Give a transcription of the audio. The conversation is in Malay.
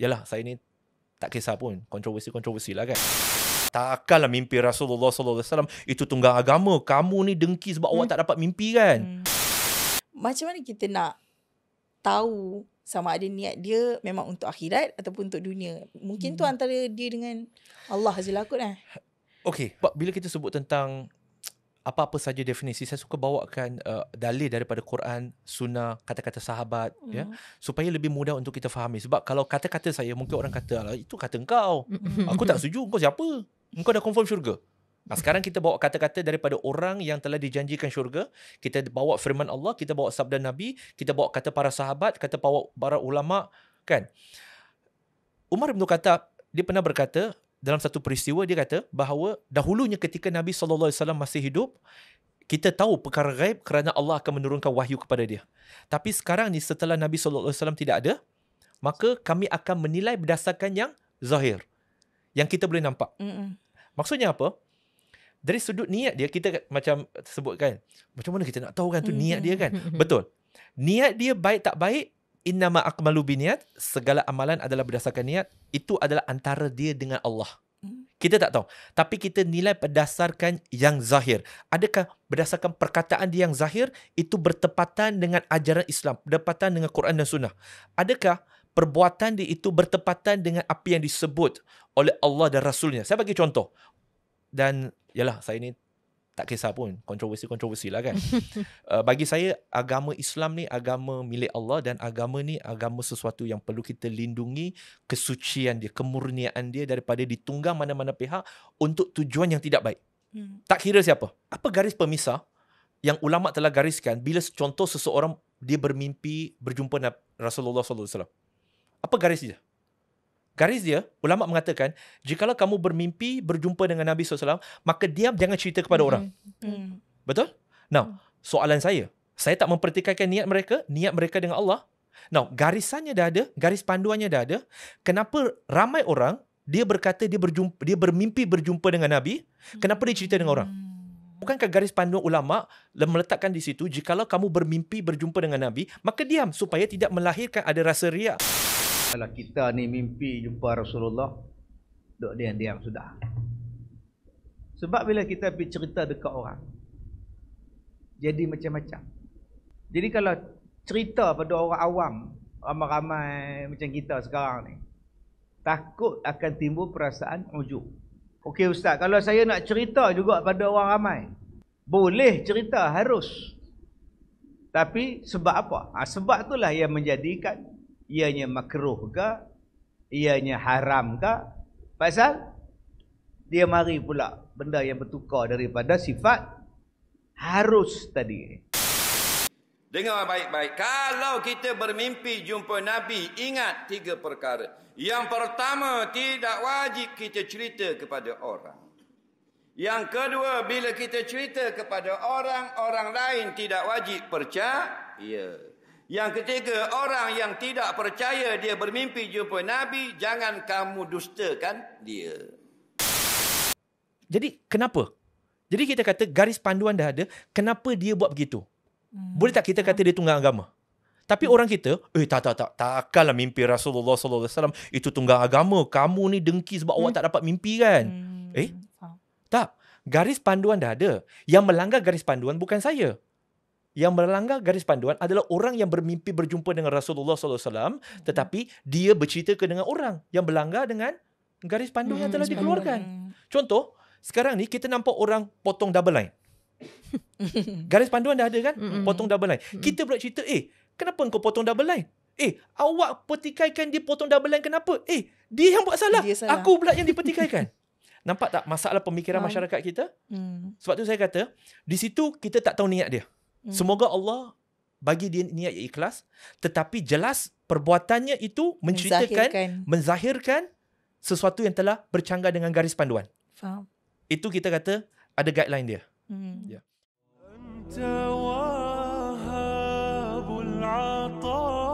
yalah saya ni tak kisah pun kontroversi kontroversi lah kan takkanlah mimpi Rasulullah sallallahu alaihi wasallam itu tunggang agama kamu ni dengki sebab hmm. awak tak dapat mimpi kan hmm. macam mana kita nak tahu sama ada niat dia memang untuk akhirat ataupun untuk dunia mungkin hmm. tu antara dia dengan Allah azza lakut eh Okay, bila kita sebut tentang apa-apa saja definisi saya suka bawakan uh, dalil daripada Quran sunnah kata-kata sahabat mm. ya mm-hmm. supaya lebih mudah untuk kita fahami sebab kalau kata-kata saya mungkin orang kata lah itu kata engkau mm-hmm. aku tak setuju engkau siapa engkau dah confirm syurga nah, sekarang kita bawa kata-kata daripada orang yang telah dijanjikan syurga kita bawa firman Allah kita bawa sabda nabi kita bawa kata para sahabat kata para ulama kan Umar bin Khattab dia pernah berkata dalam satu peristiwa dia kata bahawa dahulunya ketika Nabi saw masih hidup kita tahu perkara gaib kerana Allah akan menurunkan wahyu kepada dia. Tapi sekarang ni setelah Nabi saw tidak ada, maka kami akan menilai berdasarkan yang zahir. Yang kita boleh nampak. Mm-mm. Maksudnya apa? Dari sudut niat dia kita macam sebutkan, macam mana kita nak tahu kan tu mm-hmm. niat dia kan? Betul. Niat dia baik tak baik innama akmalu biniat segala amalan adalah berdasarkan niat itu adalah antara dia dengan Allah hmm. kita tak tahu tapi kita nilai berdasarkan yang zahir adakah berdasarkan perkataan dia yang zahir itu bertepatan dengan ajaran Islam bertepatan dengan Quran dan sunnah adakah perbuatan dia itu bertepatan dengan apa yang disebut oleh Allah dan rasulnya saya bagi contoh dan yalah saya ini tak kisah pun kontroversi kontroversi lah kan. uh, bagi saya agama Islam ni agama milik Allah dan agama ni agama sesuatu yang perlu kita lindungi kesucian dia, kemurnian dia daripada ditunggang mana-mana pihak untuk tujuan yang tidak baik. Hmm. Tak kira siapa. Apa garis pemisah yang ulama telah gariskan bila contoh seseorang dia bermimpi berjumpa Rasulullah SAW. Apa garis dia? Garis dia, ulama mengatakan, jikalau kamu bermimpi berjumpa dengan Nabi SAW, maka diam jangan cerita kepada mm-hmm. orang. Mm. Betul? Now, hmm. soalan saya, saya tak mempertikaikan niat mereka, niat mereka dengan Allah. Now, garisannya dah ada, garis panduannya dah ada. Kenapa ramai orang dia berkata dia berjumpa dia bermimpi berjumpa dengan Nabi, kenapa dia cerita dengan orang? Hmm. Bukankah garis panduan ulama meletakkan di situ jikalau kamu bermimpi berjumpa dengan Nabi, maka diam supaya tidak melahirkan ada rasa riak. Kalau kita ni mimpi jumpa Rasulullah Duduk dia diam sudah Sebab bila kita pergi cerita dekat orang Jadi macam-macam Jadi kalau cerita pada orang awam Ramai-ramai macam kita sekarang ni Takut akan timbul perasaan ujuk. Okey Ustaz, kalau saya nak cerita juga pada orang ramai Boleh cerita, harus Tapi sebab apa? Ha, sebab itulah yang menjadikan ianya makruh ke ianya haram ke pasal dia mari pula benda yang bertukar daripada sifat harus tadi dengar baik-baik kalau kita bermimpi jumpa nabi ingat tiga perkara yang pertama tidak wajib kita cerita kepada orang yang kedua bila kita cerita kepada orang orang lain tidak wajib percaya yeah. Yang ketiga, orang yang tidak percaya dia bermimpi jumpa Nabi, jangan kamu dustakan dia. Jadi, kenapa? Jadi kita kata garis panduan dah ada, kenapa dia buat begitu? Hmm. Boleh tak kita kata dia tunggang agama? Tapi orang kita, eh tak tak tak, tak takkanlah mimpi Rasulullah sallallahu alaihi wasallam itu tunggang agama. Kamu ni dengki sebab hmm. awak tak dapat mimpi kan? Hmm. Eh? Tak. Garis panduan dah ada. Yang melanggar garis panduan bukan saya yang melanggar garis panduan adalah orang yang bermimpi berjumpa dengan Rasulullah sallallahu alaihi wasallam hmm. tetapi dia bercerita dengan orang yang melanggar dengan garis panduan hmm, yang telah dikeluarkan. Hmm. Contoh, sekarang ni kita nampak orang potong double line. garis panduan dah ada kan? Hmm. hmm potong hmm. double line. Hmm. Kita pula cerita, "Eh, kenapa kau potong double line?" Eh, awak petikaikan dia potong double line kenapa? Eh, dia yang buat salah. salah. Aku pula yang dipetikaikan. Nampak tak masalah pemikiran masyarakat kita? Hmm. Sebab tu saya kata, di situ kita tak tahu niat dia. Hmm. Hmm. Semoga Allah bagi dia niat yang ikhlas tetapi jelas perbuatannya itu menceritakan menzahirkan, menzahirkan sesuatu yang telah bercanggah dengan garis panduan. Faham. Itu kita kata ada guideline dia. Hmm. Ya. Yeah.